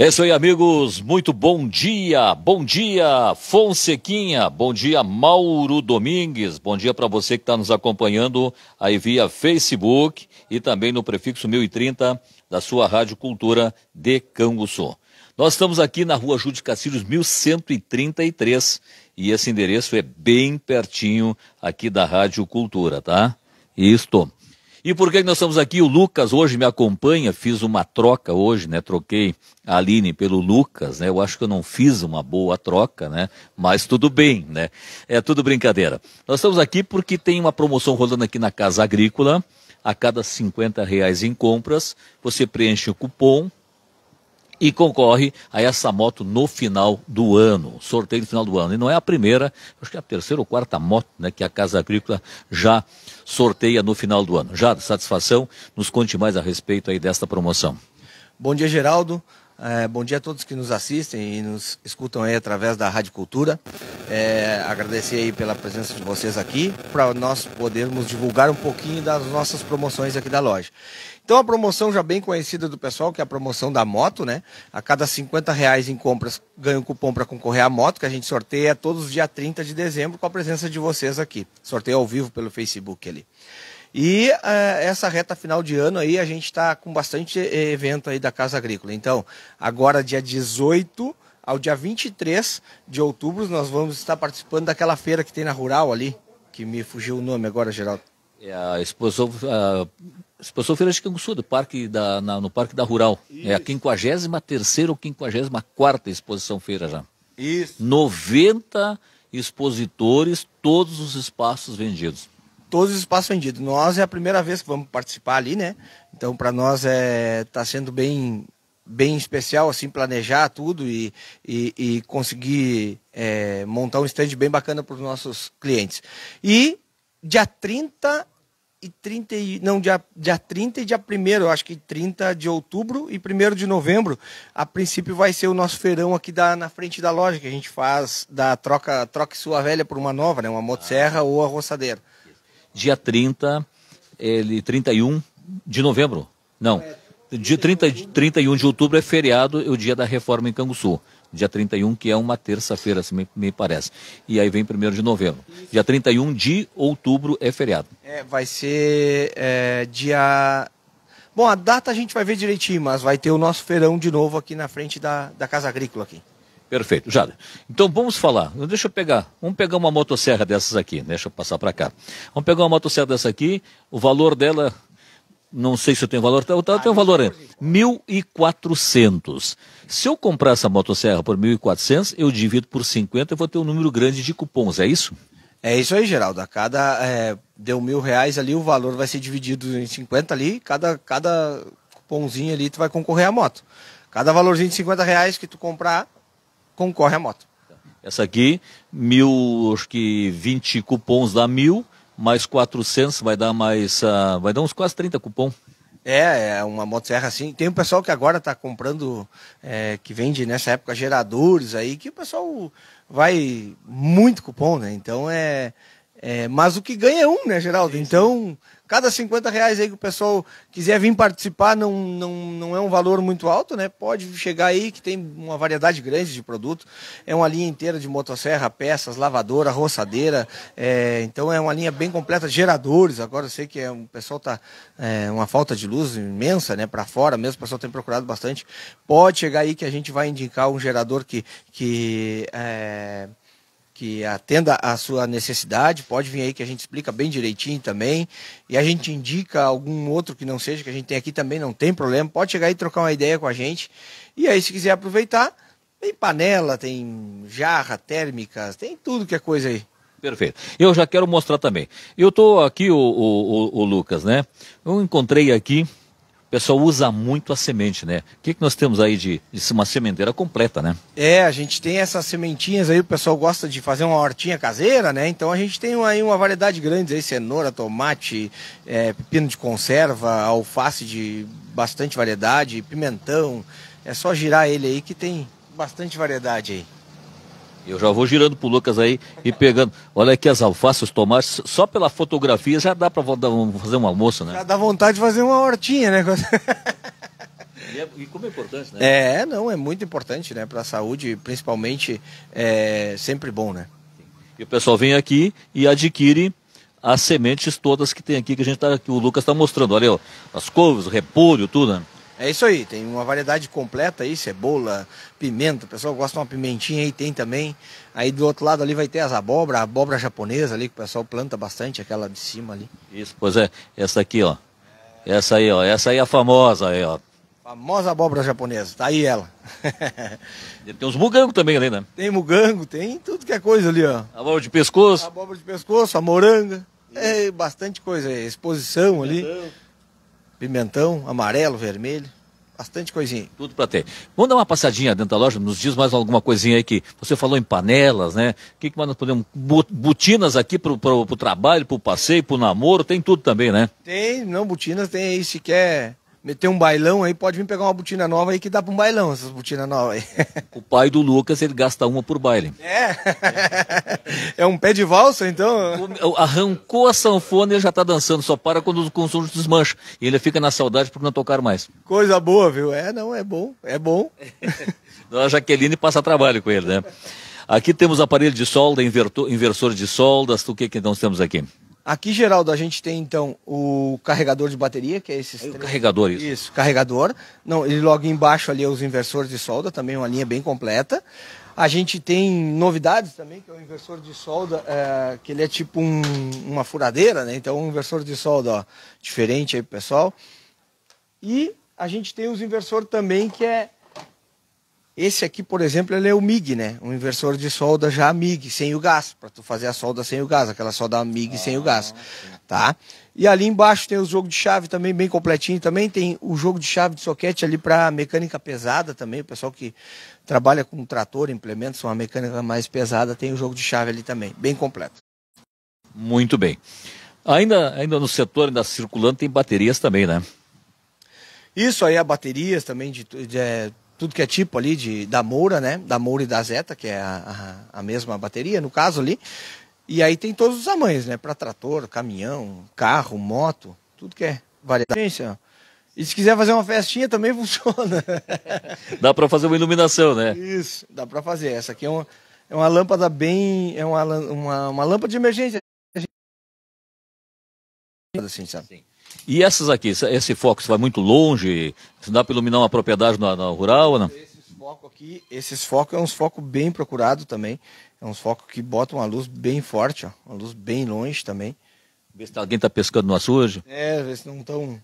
É isso aí, amigos. Muito bom dia. Bom dia, Fonsequinha. Bom dia, Mauro Domingues. Bom dia para você que está nos acompanhando aí via Facebook e também no prefixo 1030 da sua Rádio Cultura de Canguçu. Nós estamos aqui na rua Júlio de Castilhos, 1133. E esse endereço é bem pertinho aqui da Rádio Cultura, tá? Isto. E por que nós estamos aqui? O Lucas hoje me acompanha, fiz uma troca hoje, né? Troquei a Aline pelo Lucas, né? Eu acho que eu não fiz uma boa troca, né? Mas tudo bem, né? É tudo brincadeira. Nós estamos aqui porque tem uma promoção rolando aqui na Casa Agrícola. A cada 50 reais em compras, você preenche o cupom e concorre a essa moto no final do ano, sorteio no final do ano. E não é a primeira, acho que é a terceira ou quarta moto né, que a Casa Agrícola já sorteia no final do ano. Já, satisfação, nos conte mais a respeito aí desta promoção. Bom dia, Geraldo. É, bom dia a todos que nos assistem e nos escutam aí através da Rádio Cultura. É, agradecer aí pela presença de vocês aqui, para nós podermos divulgar um pouquinho das nossas promoções aqui da loja. Então a promoção já bem conhecida do pessoal, que é a promoção da moto, né? A cada 50 reais em compras, ganha um cupom para concorrer à moto, que a gente sorteia todos os dia 30 de dezembro com a presença de vocês aqui. Sorteio ao vivo pelo Facebook ali. E uh, essa reta final de ano aí, a gente está com bastante é, evento aí da Casa Agrícola. Então, agora dia 18 ao dia 23 de outubro, nós vamos estar participando daquela feira que tem na Rural ali, que me fugiu o nome agora, Geraldo. É a exposição, Feira de Canguçu, do parque da, na, no Parque da Rural. Isso. É a 53 ou 54 exposição feira já. Isso. 90 expositores, todos os espaços vendidos todos os espaços vendidos. Nós é a primeira vez que vamos participar ali, né? Então para nós é tá sendo bem bem especial assim planejar tudo e, e, e conseguir é, montar um stand bem bacana para os nossos clientes. E dia 30 e 30 e, não dia, dia 30 e dia 1 eu acho que 30 de outubro e 1 de novembro, a princípio vai ser o nosso feirão aqui da, na frente da loja que a gente faz da troca troca sua velha por uma nova, né, uma motosserra ah. ou a roçadeira dia 30, ele, 31 de novembro. Não, dia 30, 31 de outubro é feriado, é o dia da reforma em Canguçu. Dia 31, que é uma terça-feira, assim, me, parece. E aí vem 1 de novembro. Dia 31 de outubro é feriado. É, vai ser é, dia. Bom, a data a gente vai ver direitinho, mas vai ter o nosso feirão de novo aqui na frente da, da Casa Agrícola aqui. Perfeito, Jada. Então vamos falar. Deixa eu pegar. Vamos pegar uma motosserra dessas aqui. Deixa eu passar para cá. Vamos pegar uma motosserra dessa aqui. O valor dela, não sei se eu tenho valor. Tá, tá, tem um valor aí. 1.400. Se eu comprar essa motosserra por 1.400, eu divido por 50 e vou ter um número grande de cupons. É isso? É isso aí, Geraldo. A cada é, deu mil reais ali, o valor vai ser dividido em 50 ali. Cada, cada cupomzinho ali, tu vai concorrer à moto. Cada valorzinho de 50 reais que tu comprar concorre a moto. Essa aqui, mil, acho que 20 cupons dá mil, mais 400 vai dar mais, uh, vai dar uns quase 30 cupom. É, é uma motosserra assim. Tem um pessoal que agora está comprando, é, que vende nessa época geradores aí, que o pessoal vai muito cupom, né? Então é, é, mas o que ganha é um, né, Geraldo? Sim, sim. Então, cada 50 reais aí que o pessoal quiser vir participar, não, não, não é um valor muito alto, né? Pode chegar aí que tem uma variedade grande de produto. É uma linha inteira de motosserra, peças, lavadora, roçadeira. É, então é uma linha bem completa, geradores. Agora eu sei que é, o pessoal tá é, uma falta de luz imensa, né? Para fora mesmo, o pessoal tem procurado bastante. Pode chegar aí que a gente vai indicar um gerador que. que é, que atenda a sua necessidade, pode vir aí que a gente explica bem direitinho também. E a gente indica algum outro que não seja, que a gente tem aqui também, não tem problema. Pode chegar aí e trocar uma ideia com a gente. E aí, se quiser aproveitar, tem panela, tem jarra térmicas, tem tudo que é coisa aí. Perfeito. Eu já quero mostrar também. Eu estou aqui, o, o, o, o Lucas, né? Eu encontrei aqui o pessoal usa muito a semente, né? O que, que nós temos aí de, de uma sementeira completa, né? É, a gente tem essas sementinhas aí, o pessoal gosta de fazer uma hortinha caseira, né? Então a gente tem aí uma variedade grande aí, cenoura, tomate, é, pepino de conserva, alface de bastante variedade, pimentão. É só girar ele aí que tem bastante variedade aí. Eu já vou girando pro Lucas aí e pegando. Olha aqui as alfaces, os tomates, só pela fotografia já dá para fazer um almoço, né? Já dá vontade de fazer uma hortinha, né? E, é, e como é importante, né? É, não, é muito importante, né? Para a saúde, principalmente, é sempre bom, né? E o pessoal vem aqui e adquire as sementes todas que tem aqui, que a gente tá, que o Lucas está mostrando. Olha, ó, as couves, o repolho, tudo, né? É isso aí, tem uma variedade completa aí, cebola, pimenta, o pessoal gosta de uma pimentinha aí, tem também. Aí do outro lado ali vai ter as abóbora, a abóbora japonesa ali, que o pessoal planta bastante, aquela de cima ali. Isso, pois é, essa aqui, ó. Essa aí, ó, essa aí é a famosa aí, ó. Famosa abóbora japonesa, tá aí ela. tem uns mugangos também ali, né? Tem mugango, tem tudo que é coisa ali, ó. Abóbora de pescoço. Abóbora de pescoço, a moranga. É bastante coisa, exposição ali. Então pimentão, amarelo, vermelho, bastante coisinha. Tudo para ter. Vamos dar uma passadinha dentro da loja, nos diz mais alguma coisinha aí que você falou em panelas, né? O que, que mais nós podemos. Botinas aqui para o trabalho, para o passeio, para o namoro, tem tudo também, né? Tem, não, botinas tem aí, se quer meter um bailão aí, pode vir pegar uma botina nova aí que dá para um bailão, essas botinas novas aí. O pai do Lucas, ele gasta uma por baile. É. É um pé de valsa, então? arrancou a sanfona e já tá dançando, só para quando o consumo desmancha. E ele fica na saudade porque não tocar mais. Coisa boa, viu? É, não, é bom, é bom. a Jaqueline passa trabalho com ele, né? Aqui temos aparelho de solda, inversor de soldas, o que que nós temos aqui? Aqui, Geraldo, a gente tem então o carregador de bateria, que é esse. É carregador, isso. Isso, carregador. Não, ele logo embaixo ali é os inversores de solda, também uma linha bem completa. A gente tem novidades também, que é o inversor de solda, é, que ele é tipo um, uma furadeira, né? Então, um inversor de solda, ó, diferente aí pro pessoal. E a gente tem os inversores também, que é esse aqui, por exemplo, ele é o MIG, né? Um inversor de solda já MIG, sem o gás, para tu fazer a solda sem o gás, aquela solda MIG ah, sem o gás, ah, tá? E ali embaixo tem o jogo de chave também, bem completinho também, tem o jogo de chave de soquete ali para mecânica pesada também, o pessoal que trabalha com trator, implementos, uma mecânica mais pesada, tem o jogo de chave ali também, bem completo. Muito bem. Ainda, ainda no setor, ainda circulando, tem baterias também, né? Isso aí, a baterias também de, de, de é, tudo que é tipo ali de, da Moura, né? Da Moura e da Zeta, que é a, a, a mesma bateria, no caso ali. E aí tem todos os tamanhos, né? Para trator, caminhão, carro, moto, tudo que é variedade. E se quiser fazer uma festinha também funciona. dá para fazer uma iluminação, né? Isso, dá para fazer. Essa aqui é uma, é uma lâmpada bem. É uma, uma, uma lâmpada de emergência. Assim, sabe? Sim. E essas aqui, esse foco vai muito longe? dá para iluminar uma propriedade na, na rural ou não? Esses focos aqui, esses focos é uns focos bem procurado também. É uns focos que botam uma luz bem forte, ó, uma luz bem longe também. Ver se alguém está pescando no açude. É, ver se não estão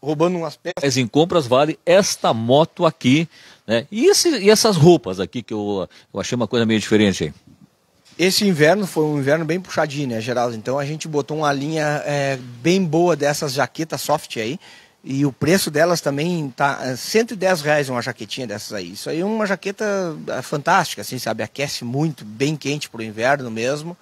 roubando umas peças. Mas em compras vale esta moto aqui, né? E, esse, e essas roupas aqui que eu, eu achei uma coisa meio diferente aí. Esse inverno foi um inverno bem puxadinho, né, Geraldo? Então a gente botou uma linha é, bem boa dessas jaquetas soft aí. E o preço delas também tá 110 é, reais uma jaquetinha dessas aí. Isso aí é uma jaqueta é, fantástica, assim, sabe? Aquece muito, bem quente para o inverno mesmo.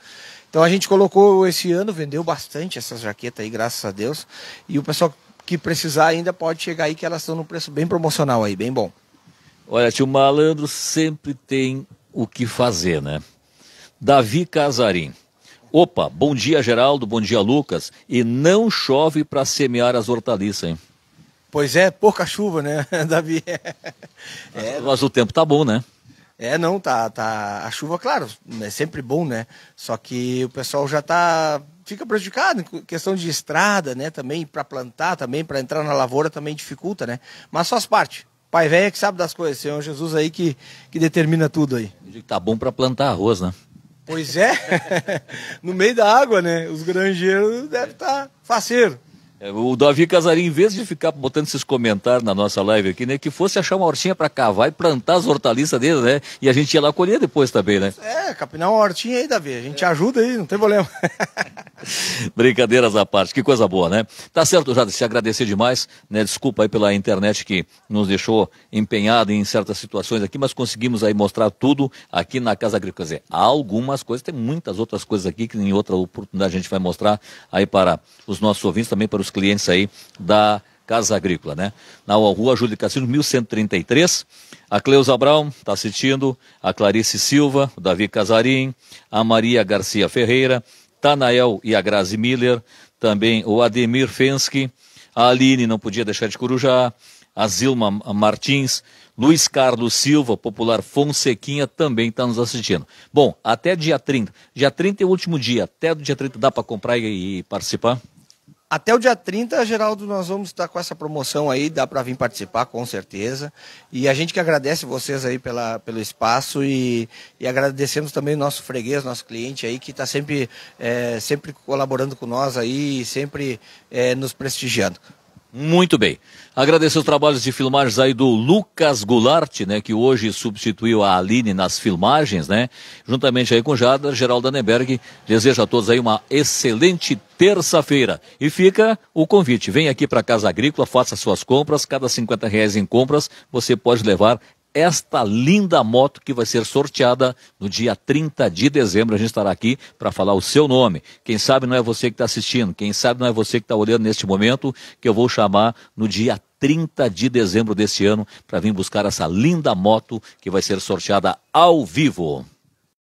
Então a gente colocou esse ano, vendeu bastante essas jaquetas aí, graças a Deus. E o pessoal que precisar ainda pode chegar aí, que elas estão num preço bem promocional aí, bem bom. Olha, tio Malandro sempre tem o que fazer, né? Davi Casarim. Opa, bom dia Geraldo, bom dia Lucas. E não chove para semear as hortaliças, hein? Pois é, pouca chuva, né, Davi? É, mas o tempo tá bom, né? É, não, tá, tá. A chuva, claro, é sempre bom, né? Só que o pessoal já tá fica prejudicado em questão de estrada, né? Também para plantar, também para entrar na lavoura também dificulta, né? Mas faz parte. Pai velho é que sabe das coisas, Senhor Jesus aí que que determina tudo aí. Tá bom para plantar arroz, né? Pois é, no meio da água, né? Os granjeiros devem estar tá é, O Davi Casarim, em vez de ficar botando esses comentários na nossa live aqui, né? Que fosse achar uma hortinha para cavar e plantar as hortaliças dele, né? E a gente ia lá colher depois também, né? É, capinar uma hortinha aí, Davi. A gente é. ajuda aí, não tem problema. Brincadeiras à parte, que coisa boa, né? Tá certo, já se agradecer demais, né? Desculpa aí pela internet que nos deixou empenhado em certas situações aqui, mas conseguimos aí mostrar tudo aqui na Casa Agrícola. Quer dizer, há algumas coisas, tem muitas outras coisas aqui que em outra oportunidade a gente vai mostrar aí para os nossos ouvintes, também para os clientes aí da Casa Agrícola, né? Na rua Júlio Cassino, 1133. A Cleusa Brown está assistindo, a Clarice Silva, o Davi Casarim, a Maria Garcia Ferreira, Tanael e a Grazi Miller, também o Ademir Fensky, a Aline não podia deixar de corujar, a Zilma Martins, Luiz Carlos Silva, popular Fonsequinha, também está nos assistindo. Bom, até dia 30. Dia 30 é o último dia. Até do dia 30 dá para comprar e, e participar? Até o dia 30, Geraldo, nós vamos estar com essa promoção aí, dá para vir participar com certeza. E a gente que agradece vocês aí pela, pelo espaço e, e agradecemos também nosso freguês, nosso cliente aí, que está sempre, é, sempre colaborando com nós aí, e sempre é, nos prestigiando. Muito bem. Agradeço os trabalhos de filmagens aí do Lucas Goulart, né, que hoje substituiu a Aline nas filmagens, né? Juntamente aí com Jada, Geraldo Danenberg, deseja a todos aí uma excelente terça-feira. E fica o convite, vem aqui para Casa Agrícola, faça suas compras, cada 50 reais em compras, você pode levar esta linda moto que vai ser sorteada no dia 30 de dezembro. A gente estará aqui para falar o seu nome. Quem sabe não é você que está assistindo, quem sabe não é você que está olhando neste momento, que eu vou chamar no dia 30 de dezembro deste ano para vir buscar essa linda moto que vai ser sorteada ao vivo.